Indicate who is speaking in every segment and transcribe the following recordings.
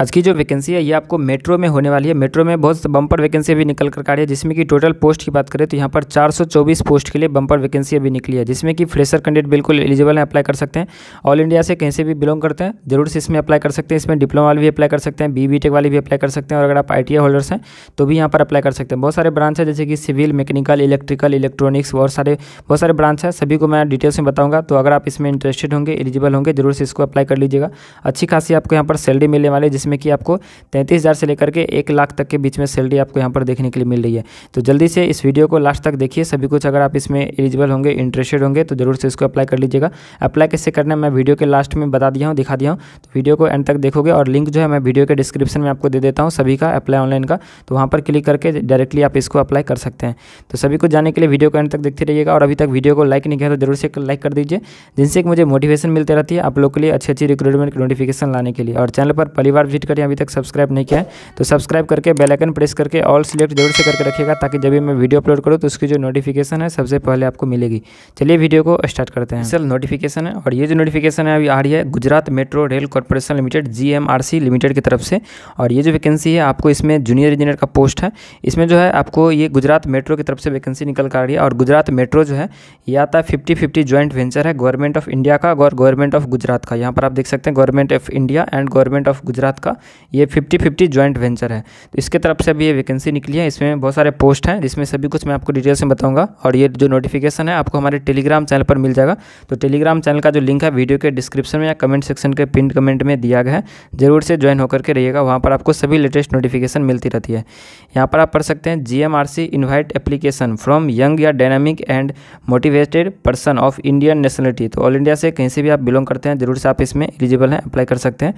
Speaker 1: आज की जो वैकेंसी है ये आपको मेट्रो में होने वाली है मेट्रो में बहुत बम्पर वैकेंसी भी निकल कर आ रही है जिसमें कि टोटल पोस्ट की बात करें तो यहाँ पर 424 पोस्ट के लिए बम्पर वैकेंसी अभी निकली है जिसमें कि फ्रेशर कैंडिडेट बिल्कुल एलिजिबल है अप्लाई कर सकते हैं ऑल इंडिया से कहीं से भी बिलोंग करते हैं जरूर से इसमें अप्लाई कर सकते हैं इसमें डिप्लोमा वाले भी अप्लाई कर सकते हैं बी बी टेक वाले भी अप्लाई कर सकते हैं और अगर आप आई होल्डर्स हैं तो भी यहाँ पर अप्लाई कर सकते हैं बहुत सारे ब्रांच है जैसे कि सिविल मैकेनिकल इलेक्ट्रिकल इलेक्ट्रॉनिक्स और सारे बहुत सारे ब्रांच है सभी को मैं डिटेल्स में बताऊँगा तो अगर आप इसमें इंटरेस्टेड होंगे एलिजिबल होंगे जरूर से इसको अप्लाई कर लीजिएगा अच्छी खासी आपको यहाँ पर सैलरी मिलने वाली है जिसमें कि आपको तैंतीस हज़ार से लेकर के एक लाख तक के बीच में सैलरी आपको यहाँ पर देखने के लिए मिल रही है तो जल्दी से इस वीडियो को लास्ट तक देखिए सभी कुछ अगर आप इसमें एलिजिबल होंगे इंटरेस्टेड होंगे तो जरूर से इसको अप्लाई कर लीजिएगा अप्लाई कैसे करना मैं वीडियो के लास्ट में बता दिया हूँ दिखा दिया हूँ तो वीडियो को एंड तक देखोगे और लिंक जो है मैं वीडियो के डिस्क्रिप्शन में आपको दे देता हूँ सभी का अप्लाई ऑनलाइन का तो वहाँ पर क्लिक करके डायरेक्टली आप इसको अप्लाई कर सकते हैं तो सभी को जाने के लिए वीडियो को एंड तक देखते रहिएगा और अभी तक वीडियो को लाइक नहीं किया तो जरूर से लाइक कर दीजिए जिनसे मुझे मोटिवेशन मिलते रहती है आप लोग के लिए अच्छी अच्छी रिक्रूटमेंट की नोटिफिकेशन लाने के लिए और चैनल पर परिवार विजिट करें अभी तक सब्सक्राइब नहीं किया तो सब्सक्राइब करके बेलाइकन प्रेस करके ऑल सिलेक्ट जरूर से करके रखिएगा ताकि जब भी मैं वीडियो अपलोड करूँ तो उसकी जो नोटिफिकेशन है सबसे पहले आपको मिलेगी चलिए वीडियो को स्टार्ट करते हैं सर नोटिफिकेशन है और ये जो नोटिफिकेशन है अभी आ रही है Gujarat metro rail corporation limited जी लिमिटेड की तरफ से और ये जो वैकेंसी है आपको इसमें जूनियर इंजीनियर का पोस्ट है इसमें जो है आपको ये गुजरात मेट्रो की तरफ से वैकेंसी निकल कर आ रही है और गुजरात मेट्रो जो है यह आता है फिफ्टी फिफ्टी ज्वाइंट वेंचर है गवर्नमेंट ऑफ इंडिया का और गवर्नमेंट ऑफ गुजरात का यहाँ पर आप देख सकते हैं government of India and government of Gujarat का ये फिफ्टी फिफ्टी ज्वाइंट वेंचर है तो इसके तरफ से अभी ये वैकेंसी निकली है इसमें बहुत सारे पोस्ट हैं जिसमें सभी कुछ मैं आपको डिटेल्स में बताऊंगा और ये जो नोटिफिकेशन है आपको हमारे टेलीग्राम चैनल पर मिल जाएगा तो टेलीग्राम चैनल का जो लिंक है वीडियो के डिस्क्रिप्शन में या कमेंट सेक्शन के पिन कमेंट में दिया गया है जरूर से ज्वाइन होकर के रहिएगा वहाँ पर आपको सभी लेटेस्ट नोटिफिकेशन मिलती रहती है यहाँ पर आप पढ़ सकते हैं G M R C invite application from young या dynamic and motivated person of Indian nationality तो ऑल इंडिया से कहीं से भी आप बिलोंग करते हैं जरूर से आप इसमें एलिजिबल हैं अप्लाई कर सकते हैं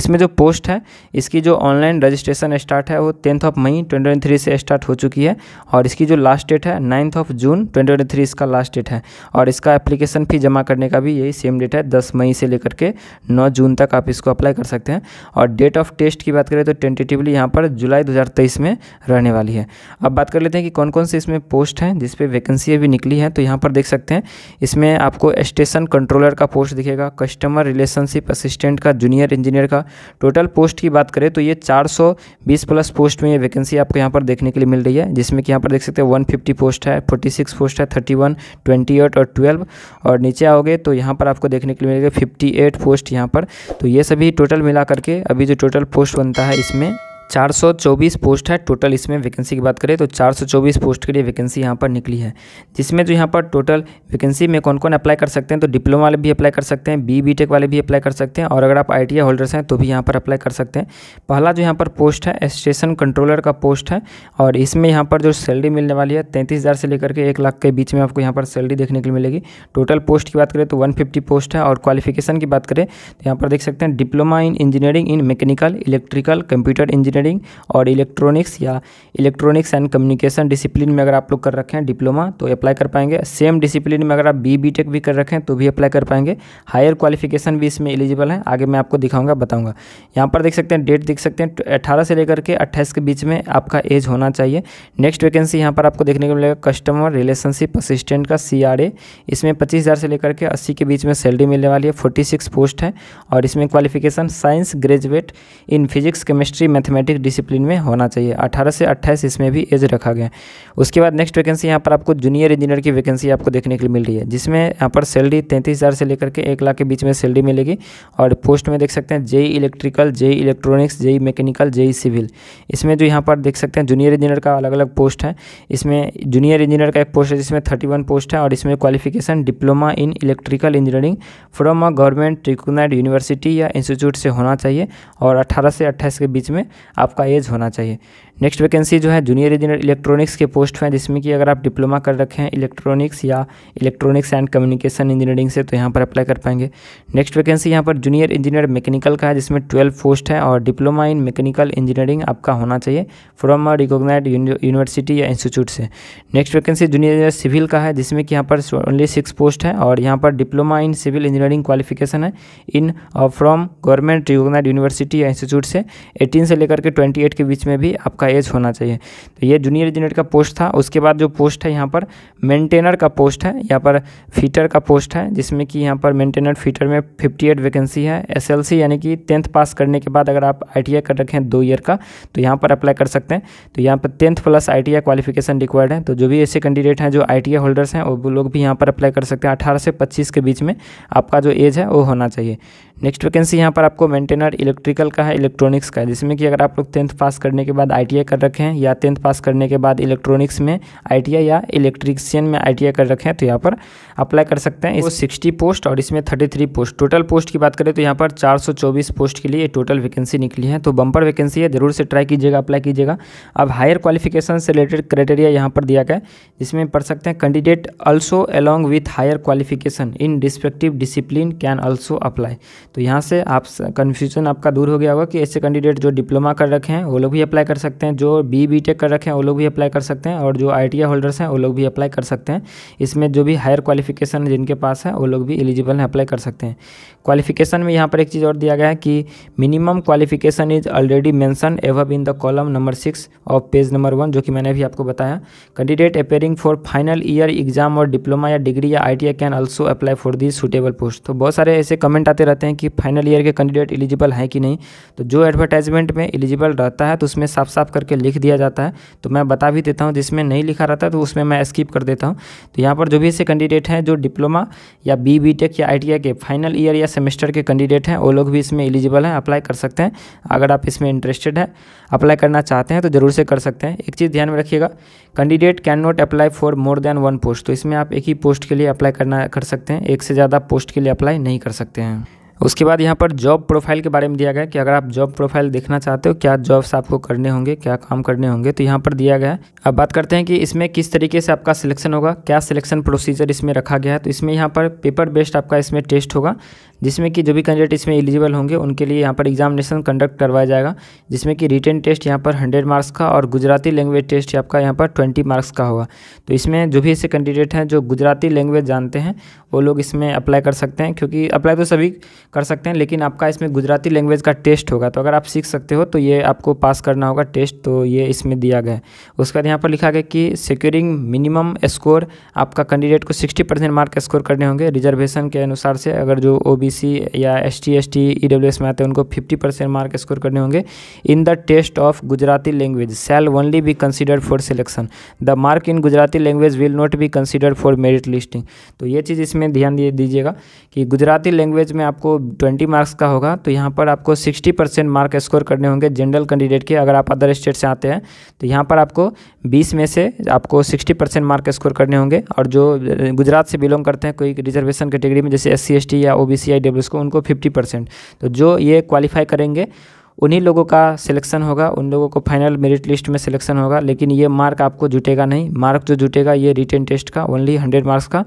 Speaker 1: इसमें जो पोस्ट है इसकी जो ऑनलाइन रजिस्ट्रेशन स्टार्ट है वो टेंथ ऑफ मई ट्वेंटी से स्टार्ट हो चुकी है और इसकी जो लास्ट डेट है नाइन्थ ऑफ जून ट्वेंटी इसका लास्ट डेट है और इसका एप्लीकेशन फ़ी जमा करने का भी यही सेम डेट है दस मई से लेकर के नौ जून तक आप इसको अप्लाई कर सकते हैं और डेट ऑफ टेस्ट की बात करें तो टेंटेटिवली यहाँ पर जुलाई 2023 में रहने वाली है अब बात कर लेते हैं कि कौन कौन से इसमें पोस्ट हैं जिसपे वैकेंसी अभी निकली है तो यहाँ पर देख सकते हैं इसमें आपको स्टेशन कंट्रोलर का पोस्ट दिखेगा कस्टमर रिलेशनशिप असिस्टेंट का जूनियर इंजीनियर का टोटल पोस्ट की बात करें तो ये 420 प्लस पोस्ट में ये वैकेंसी आपको यहाँ पर देखने के लिए मिल रही है जिसमें कि यहाँ पर देख सकते हैं 150 पोस्ट है 46 पोस्ट है 31, 28 और 12 और नीचे आओगे तो यहाँ पर आपको देखने के लिए मिलेगा 58 पोस्ट यहाँ पर तो ये सभी टोटल मिला करके अभी जो टोटल पोस्ट बनता है इसमें 424 पोस्ट है टोटल इसमें वैकेंसी की बात करें तो 424 पोस्ट के लिए वैकेंसी यहाँ पर निकली है जिसमें जो यहाँ पर टोटल वैकेंसी में कौन कौन अप्लाई कर सकते हैं तो डिप्लोमा वाले भी अप्लाई कर सकते हैं बी बी टेक वाले भी अप्लाई कर सकते हैं और अगर आप आई होल्डर्स हैं तो भी यहाँ पर अप्लाई कर सकते हैं पहला जो यहाँ पर पोस्ट है स्टेशन कंट्रोलर का पोस्ट है और इसमें यहाँ पर जो सैलरी मिलने वाली है तैंतीस से लेकर के एक लाख के बीच में आपको यहाँ पर सैलरी देखने के लिए मिलेगी टोटल पोस्ट की बात करें तो वन पोस्ट है और क्वालिफिकेशन की बात करें तो यहाँ पर देख सकते हैं diploma in engineering in mechanical electrical computer engineer engineering और इलेक्ट्रॉनिक्स या इलेक्ट्रॉनिक्स एंड कम्युनिकेशन डिसिप्लिन में अगर आप लोग कर रखे हैं डिप्लोमा तो अप्लाई कर पाएंगे सेम डिसिप्लिन में अगर आप बी बी टेक भी कर रखें तो भी अप्लाई कर पाएंगे हायर क्वालिफिकेशन भी इसमें एलिजिबल है आगे मैं आपको दिखाऊंगा बताऊंगा यहाँ पर देख सकते हैं डेट देख सकते हैं अट्ठारह से लेकर के अट्ठाईस के बीच में आपका एज होना चाहिए नेक्स्ट वैकेंसी यहाँ पर आपको देखने को मिलेगा कस्टमर रिलेशनशिप असिस्टेंट का सी इसमें पच्चीस से लेकर के अस्सी के बीच में सैलरी मिलने वाली है फोर्टी पोस्ट है और इसमें qualification science graduate in physics chemistry mathematics mathematics discipline में होना चाहिए 18 से 28 इसमें भी एज रखा गया उसके बाद नेक्स्ट वैकेंसी यहाँ पर आपको जूनियर इंजीनियर की वैकेंसी आपको देखने के लिए मिल रही है जिसमें यहाँ पर सैलरी तैंतीस से लेकर के एक लाख के बीच में सैलरी मिलेगी और पोस्ट में देख सकते हैं JE electrical JE electronics JE mechanical JE civil इसमें जो यहाँ पर देख सकते हैं जूनियर इंजीनियर का अलग अलग पोस्ट है इसमें जूनियर इंजीनियर का एक पोस्ट है जिसमें थर्टी पोस्ट है और इसमें qualification diploma in electrical engineering from a government recognised university या इंस्टीट्यूट से होना चाहिए और 18 से 28 के बीच में आपका एज होना चाहिए नेक्स्ट वैकेंसी जो है जूनियर इंजीनियर इलेक्ट्रॉनिक्स के पोस्ट हैं जिसमें कि अगर आप डिप्लोमा कर रखे हैं इलेक्ट्रॉनिक्स या इलेक्ट्रॉनिक्स एंड कम्युनिकेशन इंजीनियरिंग से तो यहाँ पर अप्लाई कर पाएंगे नेक्स्ट वैकेंसी यहाँ पर जूनियर इंजीनियर मैकेनिकल का है जिसमें ट्वेल्व पोस्ट है और डिप्लोमा इन मैकेनिकल इंजीनियरिंग आपका होना चाहिए फ्रॉम रिकोगनाइड यूनिवर्सिटी या इंस्टीट्यूट से next vacancy junior engineer civil का है जिसमें कि यहाँ पर ओनली सिक्स पोस्ट है और यहाँ पर diploma in civil engineering qualification है in from government recognised university या इंस्टीट्यूट से एटीन से लेकर करके 28 के बीच में भी आपका एज होना चाहिए तो ये जूनियर इंजीनियर का पोस्ट था उसके बाद जो पोस्ट है यहाँ पर मेंटेनर का पोस्ट है यहाँ पर फीटर का पोस्ट है जिसमें कि यहाँ पर मेंटेनर फीटर में फिफ्टी वैकेंसी है एस यानी कि टेंथ पास करने के बाद अगर आप आई कर रखें दो ईयर का तो यहाँ पर अप्लाई कर सकते हैं तो यहाँ पर tenth plus I qualification required है तो जो भी ऐसे कैंडिडेट हैं जो आई होल्डर्स हैं वो लोग भी यहाँ पर अप्लाई कर सकते हैं अठारह से पच्चीस के बीच में आपका जो एज है वो होना चाहिए नेक्स्ट वैकेंसी यहाँ पर आपको मेंटेनर इलेक्ट्रिकल का है इलेक्ट्रॉनिक्स का है जिसमें कि अगर आप लोग टेंथ पास करने के बाद आई कर रखे हैं या टेंथ पास करने के बाद इलेक्ट्रॉनिक्स में आई या इलेक्ट्रिशियन में आई कर रखे हैं तो यहाँ पर अप्लाई कर सकते हैं इसको सिक्सटी पोस्ट और इसमें थर्टी पोस्ट टोटल पोस्ट की बात करें तो यहाँ पर चार पोस्ट के लिए टोटल वैकेंसी निकली है तो बम्पर वैकेंसी है जरूर से ट्राई कीजिएगा अप्लाई कीजिएगा अब हायर क्वालिफिकेशन से रिलेटेड क्राइटेरिया यहाँ पर दिया गया है जिसमें पढ़ सकते हैं candidate also along with higher qualification in respective discipline can also apply तो यहाँ से आप कन्फ्यूजन आपका दूर हो गया होगा कि ऐसे कैंडिडेट जो डिप्लोमा कर रखे हैं वो लोग भी अप्लाई कर सकते हैं जो बी बी टेक कर रखे हैं वो लोग भी अप्लाई कर सकते हैं और जो आई होल्डर्स हैं वो लोग भी अप्लाई कर सकते हैं इसमें जो भी हायर क्वालिफिकेशन जिनके पास है वो लोग भी एलिजिबल हैं अप्लाई कर सकते हैं क्वालिफिकेशन में यहाँ पर एक चीज़ और दिया गया है कि minimum qualification is already mentioned above in the column number six of page number one जो कि मैंने अभी आपको बताया candidate appearing for final year exam और डिप्लोमा या डिग्री या I can also apply for this suitable post तो बहुत सारे ऐसे कमेंट आते रहते हैं कि फाइनल ईयर के कैंडिडेट एलिजिबल हैं कि नहीं तो जो एडवर्टाइजमेंट में एलिजिबल रहता है तो उसमें साफ साफ करके लिख दिया जाता है तो मैं बता भी देता हूँ जिसमें नहीं लिखा रहता तो उसमें मैं स्किप कर देता हूँ तो यहाँ पर जो भी ऐसे कैंडिडेट हैं जो डिप्लोमा या बी बी टेक या आई के फाइनल ईयर या सेमेस्टर के कैंडिडेट हैं वो लोग भी इसमें एलिजिबल हैं अप्लाई कर सकते हैं अगर आप इसमें इंटरेस्टेड हैं अप्लाई करना चाहते हैं तो ज़रूर से कर सकते हैं एक चीज़ ध्यान में रखिएगा candidate can not apply for more than one post तो इसमें आप एक ही पोस्ट के लिए अप्लाई करना कर सकते हैं एक से ज़्यादा पोस्ट के लिए अप्लाई नहीं कर सकते हैं उसके बाद यहाँ पर जॉब प्रोफाइल के बारे में दिया गया कि अगर आप जॉब प्रोफाइल देखना चाहते हो क्या जॉब्स आपको करने होंगे क्या काम करने होंगे तो यहाँ पर दिया गया है अब बात करते हैं कि इसमें किस तरीके से आपका सिलेक्शन होगा क्या सिलेक्शन प्रोसीजर इसमें रखा गया है तो इसमें यहाँ पर पेपर बेस्ड आपका इसमें टेस्ट होगा जिसमें कि जो भी कैंडिडेट इसमें एलिजिबल होंगे उनके लिए यहाँ पर एग्जामिनेशन कंडक्ट करवाया जाएगा जिसमें कि रिटर्न टेस्ट यहाँ पर हंड्रेड मार्क्स का और गुजराती लैंग्वेज टेस्ट आपका यहाँ पर ट्वेंटी मार्क्स का होगा तो इसमें जो भी ऐसे कैंडिडेट हैं जो गुजराती लैंग्वेज जानते हैं वो लोग इसमें अप्लाई कर सकते हैं क्योंकि अप्लाई तो सभी कर सकते हैं लेकिन आपका इसमें गुजराती लैंग्वेज का टेस्ट होगा तो अगर आप सीख सकते हो तो ये आपको पास करना होगा टेस्ट तो ये इसमें दिया गया उसके बाद यहाँ पर लिखा गया कि सिक्योरिंग मिनिमम स्कोर आपका कैंडिडेट को सिक्सटी परसेंट मार्क स्कोर करने होंगे रिजर्वेशन के अनुसार से अगर जो ओ बी बीसी या टी एसटी एस में आते हैं उनको 50 परसेंट मार्क स्कोर करने होंगे in the test of Gujarati language shall only be considered for selection the mark in Gujarati language will not be considered for merit listing तो ये चीज़ इसमें ध्यान दीजिएगा कि गुजराती लैंग्वेज में आपको ट्वेंटी मार्क्स का होगा तो यहाँ पर आपको सिक्सटी मार्क स्कोर करने होंगे जनरल कैंडिडेट के अगर आप अदर स्टेट से आते हैं तो यहाँ पर आपको बीस में से आपको सिक्सटी परसेंट मार्क स्कोर करने होंगे और जो गुजरात से बिलोंग करते हैं कोई रिजर्वेशन कैटेगरी में जैसे एस सी या ओ बी सी डब्ल्यू को उनको फिफ्टी परसेंट तो जो ये क्वालिफाई करेंगे उन्हीं लोगों का सिलेक्शन होगा उन लोगों को फाइनल मेरिट लिस्ट में सिलेक्शन होगा लेकिन ये मार्क आपको जुटेगा नहीं मार्क जो जुटेगा ये रिटर्न टेस्ट का ओनली हंड्रेड मार्क्स का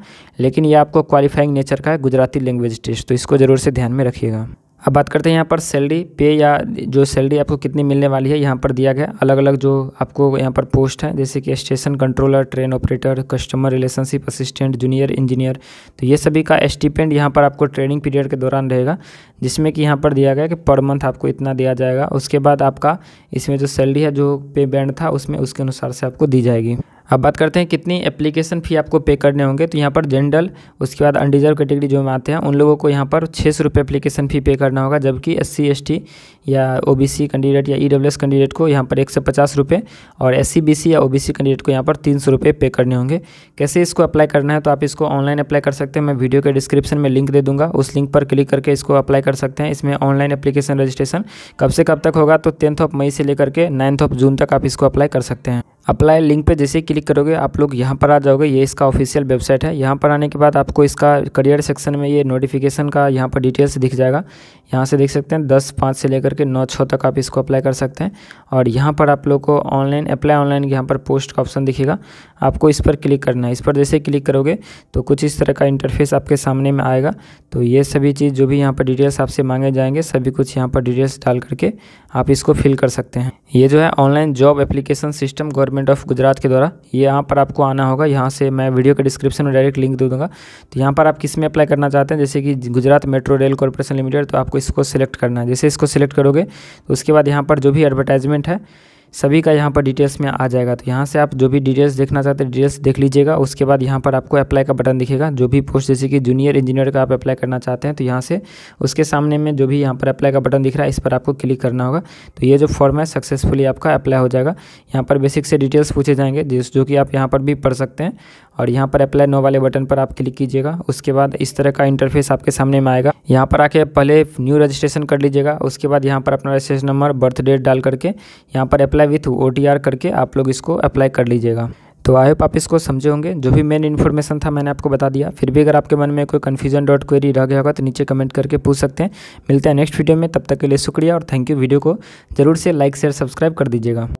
Speaker 1: लेकिन ये आपको क्वालिफाइंग नेचर का है गुजराती लैंग्वेज टेस्ट तो इसको ज़रूर से ध्यान में रखिएगा अब बात करते हैं यहाँ पर सैलरी पे या जो सैलरी आपको कितनी मिलने वाली है यहाँ पर दिया गया अलग अलग जो आपको यहाँ पर पोस्ट है जैसे कि station controller train operator customer relationship assistant junior engineer तो ये सभी का स्टीपेंड यहाँ पर आपको ट्रेनिंग पीरियड के दौरान रहेगा जिसमें कि यहाँ पर दिया गया कि पर मंथ आपको इतना दिया जाएगा उसके बाद आपका इसमें जो सैलरी है जो पे बैंड था उसमें उसके अनुसार से आपको दी जाएगी अब बात करते हैं कितनी एप्लीकेशन फ़ी आपको पे करने होंगे तो यहाँ पर जनरल उसके बाद अनडिजर्व कैटेगरी जो में आते हैं उन लोगों को यहाँ पर छः सौ रुपये एप्लीकेशन फ़ी पे करना होगा जबकि एस सी या ओ कैंडिडेट या ई e कैंडिडेट को यहाँ पर एक सौ पचास रुपये और एस सी या ओ कैंडिडेट को यहाँ पर तीन सौ रुपये पे करने होंगे कैसे इसको अप्लाई करना है तो आप इसको ऑनलाइन अप्लाई कर सकते हैं मैं वीडियो के डिस्क्रिप्शन में लिंक दे दूँगा उस लिंक पर क्लिक करके इसको अप्लाई कर सकते हैं इसमें ऑनलाइन अप्लीकेशन रजिस्ट्रेशन कब से कब तक होगा तो टेंथ ऑफ मई से लेकर के नाइन्थ ऑफ जून तक आप इसको अप्लाई कर सकते हैं अप्लाई लिंक पर जैसे कि क्लिक करोगे आप लोग यहाँ पर आ जाओगे ये इसका ऑफिशियल वेबसाइट है यहाँ पर आने के बाद आपको इसका करियर सेक्शन में ये नोटिफिकेशन का यहाँ पर डिटेल्स दिख जाएगा यहाँ से देख सकते हैं दस पाँच से लेकर के नौ छः तक आप इसको अप्लाई कर सकते हैं और यहाँ पर आप लोग को ऑनलाइन अप्लाई ऑनलाइन यहाँ पर पोस्ट का ऑप्शन दिखेगा आपको इस पर क्लिक करना है इस पर जैसे क्लिक करोगे तो कुछ इस तरह का इंटरफेस आपके सामने में आएगा तो ये सभी चीज़ जो भी यहाँ पर डिटेल्स आपसे मांगे जाएंगे सभी कुछ यहाँ पर डिटेल्स डाल करके आप इसको फिल कर सकते हैं ये जो है online job application system government of Gujarat के द्वारा ये यहाँ पर आपको आना होगा यहाँ से मैं वीडियो के डिस्क्रिप्शन में डायरेक्ट लिंक दे दूँगा तो यहाँ पर आप किस में अप्लाई करना चाहते हैं जैसे कि Gujarat metro rail corporation limited तो आपको इसको सिलेक्ट करना है जैसे इसको सिलेक्ट करोगे तो उसके बाद यहाँ पर जो भी एडवर्टाइजमेंट है सभी का यहाँ पर डिटेल्स में आ जाएगा तो यहाँ से आप जो भी डिटेल्स देखना चाहते हैं डिटेल्स देख लीजिएगा उसके बाद यहाँ पर आपको अप्लाई का बटन दिखेगा जो भी पोस्ट जैसे कि जूनियर इंजीनियर का आप अप्लाई करना चाहते हैं तो यहाँ से उसके सामने में जो भी यहाँ पर अप्लाई का बटन दिख रहा है इस पर आपको क्लिक करना होगा तो ये जो फॉर्म है सक्सेसफुली आपका अप्लाई हो जाएगा यहाँ पर बेसिक से डिटेल्स पूछे जाएंगे जिस जो कि आप यहाँ पर भी पढ़ सकते हैं और यहाँ पर अप्लाई नो वाले बटन पर आप क्लिक कीजिएगा उसके बाद इस तरह का इंटरफेस आपके सामने में आएगा यहाँ पर आके पहले न्यू रजिस्ट्रेशन कर लीजिएगा उसके बाद यहाँ पर अपना रजिस्ट्रेशन नंबर बर्थ डेट डाल करके यहाँ पर अप्लाई अप्लाई विथ ओ करके आप लोग इसको अप्लाई कर लीजिएगा तो आई होप आप इसको समझे होंगे जो भी मेन इन्फॉर्मेशन था मैंने आपको बता दिया फिर भी अगर आपके मन में कोई कन्फ्यूजन डॉट क्वेरी रह गया होगा तो नीचे कमेंट करके पूछ सकते हैं मिलते हैं नेक्स्ट वीडियो में तब तक के लिए शुक्रिया और थैंक यू वीडियो को जरूर से लाइक शेयर सब्सक्राइब कर दीजिएगा